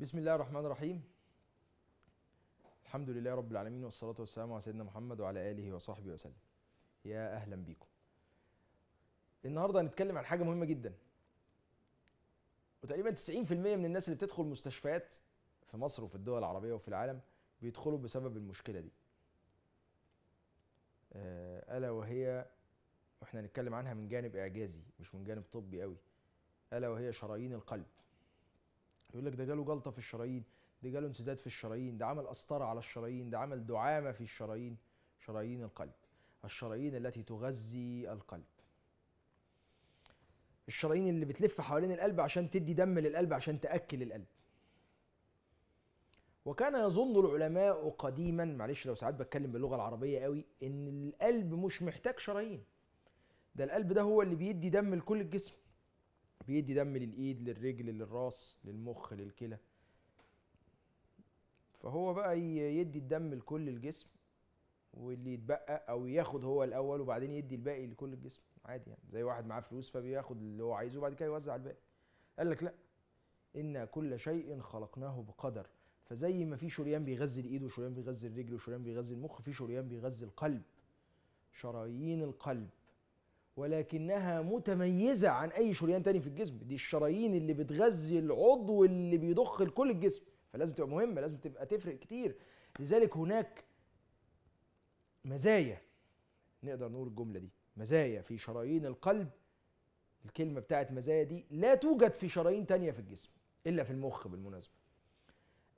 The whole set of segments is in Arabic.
بسم الله الرحمن الرحيم الحمد لله رب العالمين والصلاة والسلام على سيدنا محمد وعلى آله وصحبه وسلم يا أهلا بيكم النهاردة هنتكلم عن حاجة مهمة جدا وتقريبا 90% من الناس اللي بتدخل مستشفيات في مصر وفي الدول العربية وفي العالم بيدخلوا بسبب المشكلة دي آه، ألا وهي واحنا هنتكلم عنها من جانب إعجازي مش من جانب طبي قوي ألا وهي شرايين القلب يقول لك ده جاله جلطه في الشرايين ده جاله انسداد في الشرايين ده عمل قسطره على الشرايين ده عمل دعامه في الشرايين شرايين القلب الشرايين التي تغذي القلب الشرايين اللي بتلف حوالين القلب عشان تدي دم للقلب عشان تاكل القلب وكان يظن العلماء قديما معلش لو ساعات بتكلم باللغه العربيه قوي ان القلب مش محتاج شرايين ده القلب ده هو اللي بيدي دم لكل الجسم بيدي دم للايد للرجل للراس للمخ للكلى فهو بقى يدي الدم لكل الجسم واللي يتبقى او ياخد هو الاول وبعدين يدي الباقي لكل الجسم عادي يعني زي واحد معاه فلوس فبياخد اللي هو عايزه وبعد كده يوزع الباقي قال لك لا ان كل شيء خلقناه بقدر فزي ما في شريان بيغذي الايد وشريان بيغذي الرجل وشريان بيغذي المخ في شريان بيغذي القلب شرايين القلب ولكنها متميزة عن أي شريان تاني في الجسم دي الشرايين اللي بتغذي العضو اللي بيضخ لكل الجسم فلازم تبقى مهمة لازم تبقى تفرق كتير لذلك هناك مزايا نقدر نقول الجملة دي مزايا في شرايين القلب الكلمة بتاعت مزايا دي لا توجد في شرايين تانية في الجسم إلا في المخ بالمناسبة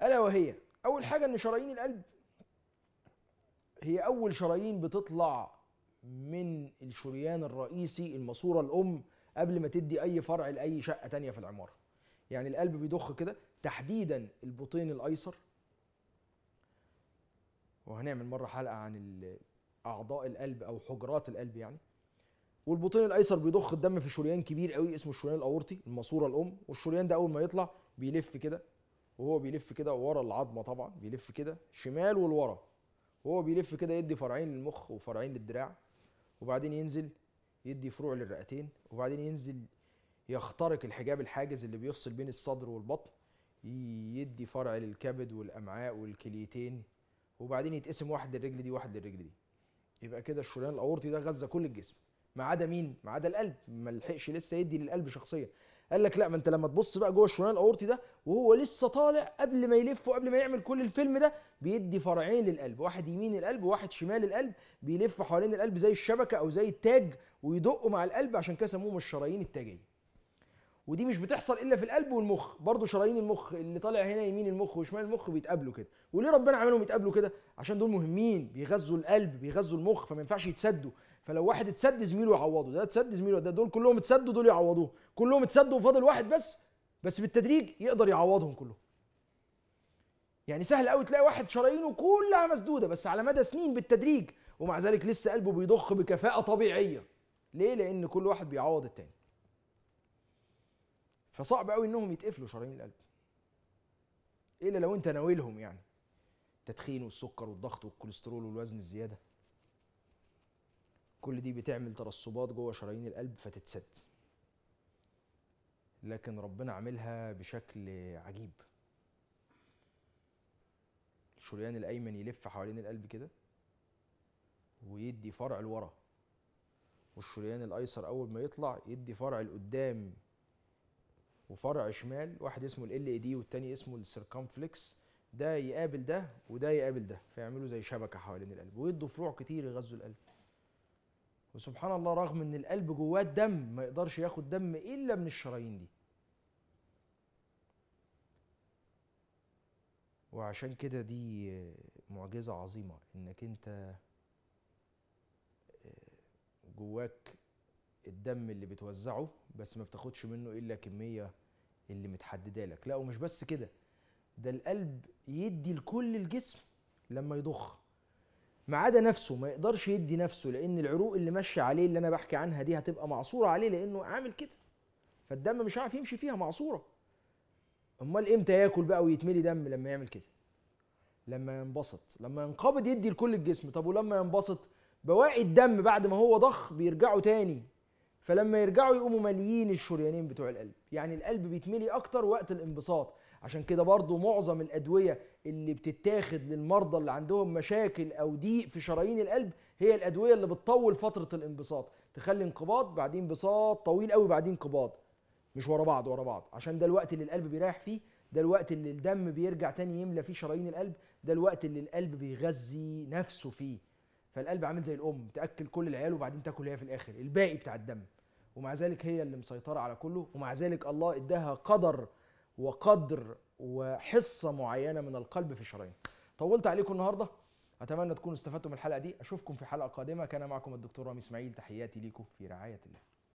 ألا وهي أول حاجة إن شرايين القلب هي أول شرايين بتطلع من الشريان الرئيسي الماسوره الام قبل ما تدي اي فرع لاي شقه تانية في العماره يعني القلب بيضخ كده تحديدا البطين الايسر وهنعمل مره حلقه عن اعضاء القلب او حجرات القلب يعني والبطين الايسر بيضخ الدم في شريان كبير قوي اسمه الشريان الاورطي الماسوره الام والشريان ده اول ما يطلع بيلف كده وهو بيلف كده ورا العظمه طبعا بيلف كده شمال والورا وهو بيلف كده يدي فرعين للمخ وفرعين للدراع وبعدين ينزل يدي فروع للرئتين وبعدين ينزل يخترق الحجاب الحاجز اللي بيفصل بين الصدر والبطن يدي فرع للكبد والامعاء والكليتين وبعدين يتقسم واحد للرجل دي واحد للرجل دي يبقى كده الشريان الاورطي ده غذى كل الجسم ما عدا مين ما عدا القلب ما لحقش لسه يدي للقلب شخصيا قال لك لا ما انت لما تبص بقى جوه الشريان الاورطي ده وهو لسه طالع قبل ما يلف وقبل ما يعمل كل الفيلم ده بيدي فرعين للقلب واحد يمين القلب وواحد شمال القلب بيلف حوالين القلب زي الشبكه او زي التاج ويدقه مع القلب عشان كده سموهم الشرايين التاجيه ودي مش بتحصل الا في القلب والمخ برضه شرايين المخ اللي طالع هنا يمين المخ وشمال المخ بيتقابلوا كده وليه ربنا عملهم يتقابلوا كده عشان دول مهمين بيغذوا القلب بيغذوا المخ فما ينفعش يتسدوا فلو واحد اتسد زميله يعوضه ده اتسد زميله ده دول كلهم اتسدوا دول يعوضوه كلهم اتسدوا وفاضل واحد بس بس بالتدريج يقدر يعوضهم كلهم يعني سهل قوي تلاقي واحد شرايينه كلها مسدوده بس على مدى سنين بالتدريج ومع ذلك لسه قلبه بيضخ بكفاءه طبيعيه ليه لان كل واحد بيعوض التاني فصعب قوي انهم يتقفلوا شرايين القلب الا لو انت ناويلهم يعني التدخين والسكر والضغط والكوليسترول والوزن الزياده كل دي بتعمل ترسبات جوه شرايين القلب فتتسد لكن ربنا عاملها بشكل عجيب الشريان الايمن يلف حوالين القلب كده ويدي فرع لورا والشريان الايسر اول ما يطلع يدي فرع لقدام وفرع شمال واحد اسمه ال اي دي والتاني اسمه السيركمفلكس ده يقابل ده وده يقابل ده فيعملوا زي شبكه حوالين القلب ويدوا فروع كتير يغذوا القلب وسبحان الله رغم ان القلب جواه الدم ما يقدرش ياخد دم الا من الشرايين دي وعشان كده دي معجزة عظيمة انك انت آه، جواك الدم اللي بتوزعه بس ما بتاخدش منه الا كمية اللي متحددة لك لا ومش بس كده ده القلب يدي لكل الجسم لما يضخ ما عدا نفسه ما يقدرش يدي نفسه لان العروق اللي ماشيه عليه اللي انا بحكي عنها دي هتبقى معصوره عليه لانه عامل كده فالدم مش عارف يمشي فيها معصوره امال امتى ياكل بقى ويتملي دم لما يعمل كده لما ينبسط لما ينقبض يدي لكل الجسم طب ولما ينبسط بواقي الدم بعد ما هو ضخ بيرجعوا تاني فلما يرجعوا يقوموا ماليين الشريانين بتوع القلب يعني القلب بيتملي اكتر وقت الانبساط عشان كده برضو معظم الادويه اللي بتتاخد للمرضى اللي عندهم مشاكل او ضيق في شرايين القلب هي الادويه اللي بتطول فتره الانبساط تخلي انقباض بعدين انبساط طويل قوي بعدين انقباض مش ورا بعض ورا بعض عشان ده الوقت اللي القلب بيريح فيه ده الوقت اللي الدم بيرجع تاني يملى فيه شرايين القلب ده الوقت اللي القلب بيغذي نفسه فيه فالقلب عامل زي الام تاكل كل العيال وبعدين تاكل هي في الاخر الباقي بتاع الدم ومع ذلك هي اللي مسيطره على كله ومع ذلك الله اداها قدر وقدر وحصه معينه من القلب في الشرايين طولت عليكم النهارده اتمنى تكونوا استفدتم من الحلقه دي اشوفكم في حلقه قادمه كان معكم الدكتور رامي اسماعيل تحياتي ليكم في رعايه الله